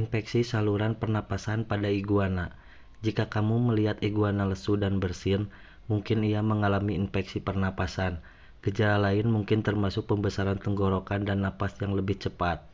infeksi saluran pernapasan pada iguana. Jika kamu melihat iguana lesu dan bersin, mungkin ia mengalami infeksi pernapasan. Gejala lain mungkin termasuk pembesaran tenggorokan dan napas yang lebih cepat.